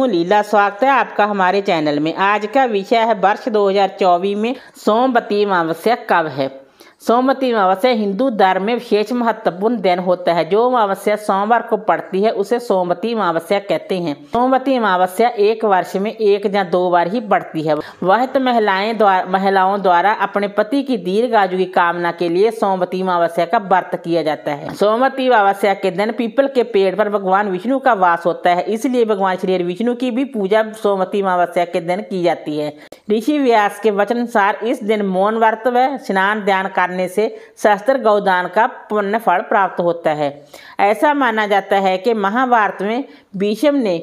हूँ लीला स्वागत है आपका हमारे चैनल में आज का विषय है वर्ष 2024 में सोमवती अमावस्या कब है सोमवती अमावस्या हिंदू धर्म में विशेष महत्वपूर्ण दिन होता है जो अमावस्या सोमवार को पड़ती है उसे सोमवती अमावस्या कहते हैं सोमवती अमावस्या एक वर्ष में एक या दो बार ही पड़ती है वह तो महिलाएं द्वारा महिलाओं द्वारा अपने पति की दीर्घ आयु की कामना के लिए सोमवती अमावस्या का व्रत किया जाता है सोमवती अमावस्या के दिन पीपल के पेड़ पर भगवान विष्णु का वास होता है इसलिए भगवान श्री विष्णु की भी पूजा सोमवती अमावस्या के दिन की जाती है ऋषि व्यास के वचन अनुसार इस दिन मौन व्रत व स्नान ध्यान कर करने से शस्त्र गौदान का पुण्य फल प्राप्त होता है ऐसा माना जाता है कि महाभारत में भीषम ने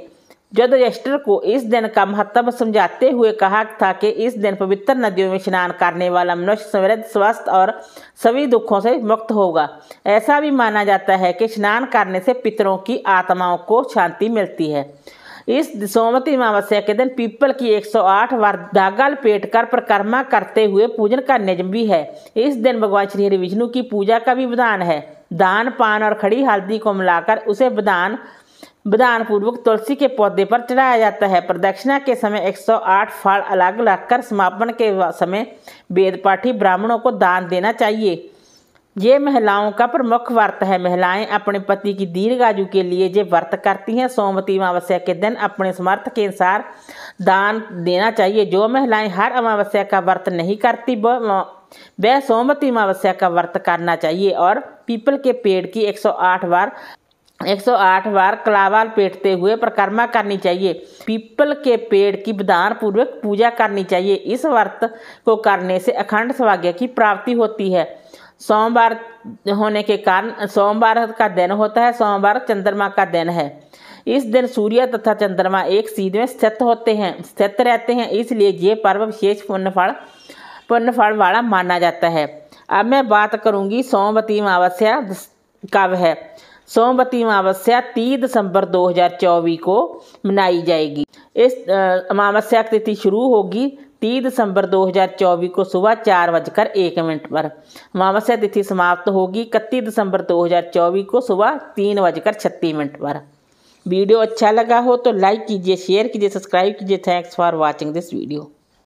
जदयष्टर को इस दिन का महत्व समझाते हुए कहा था कि इस दिन पवित्र नदियों में स्नान करने वाला मनुष्य समृद्ध स्वस्थ और सभी दुखों से मुक्त होगा ऐसा भी माना जाता है कि स्नान करने से पितरों की आत्माओं को शांति मिलती है इस सोमती अमावस्या के दिन पीपल की 108 बार दागल पेट कर परिक्रमा करते हुए पूजन का नियम भी है इस दिन भगवान श्री हरि विष्णु की पूजा का भी विधान है दान पान और खड़ी हल्दी को मिलाकर उसे विधान विधान पूर्वक तुलसी के पौधे पर चढ़ाया जाता है प्रदक्षिणा के समय 108 फल अलग रखकर समापन के समय वेदपाठी ब्राह्मणों को दान देना चाहिए ये महिलाओं का प्रमुख व्रत है महिलाएं अपने पति की दीर्घायु के लिए ये व्रत करती हैं सोमवती अमावस्या के दिन अपने समर्थ के अनुसार दान देना चाहिए जो महिलाएं हर अमावस्या का व्रत नहीं करती वह सोमवती अमावस्या का व्रत करना चाहिए और पीपल के पेड़ की 108 बार 108 बार कलावाल पेटते हुए परिक्रमा करनी चाहिए पीपल के पेड़ की विधान पूर्वक पूजा करनी चाहिए इस व्रत को करने से अखंड सौभाग्य की प्राप्ति होती है सोमवार होने के कारण सोमवार का दिन होता है सोमवार चंद्रमा का दिन है इस दिन सूर्य तथा चंद्रमा एक सीध में स्थित होते हैं स्थित रहते हैं इसलिए ये पर्व विशेष पुण्यफल पुण्यफल वाला माना जाता है अब मैं बात करूंगी सोमवती अमावस्या कब है सोमवती अमावस्या 3 दिसंबर 2024 को मनाई जाएगी इस अमावस्या की तिथि शुरू होगी तीह दिसंबर 2024 को सुबह चार बजकर एक मिनट पर अमावस्या तिथि समाप्त होगी इकतीस दिसंबर 2024 को सुबह तीन बजकर छत्तीस मिनट पर वीडियो अच्छा लगा हो तो लाइक कीजिए शेयर कीजिए सब्सक्राइब कीजिए thanks for watching this video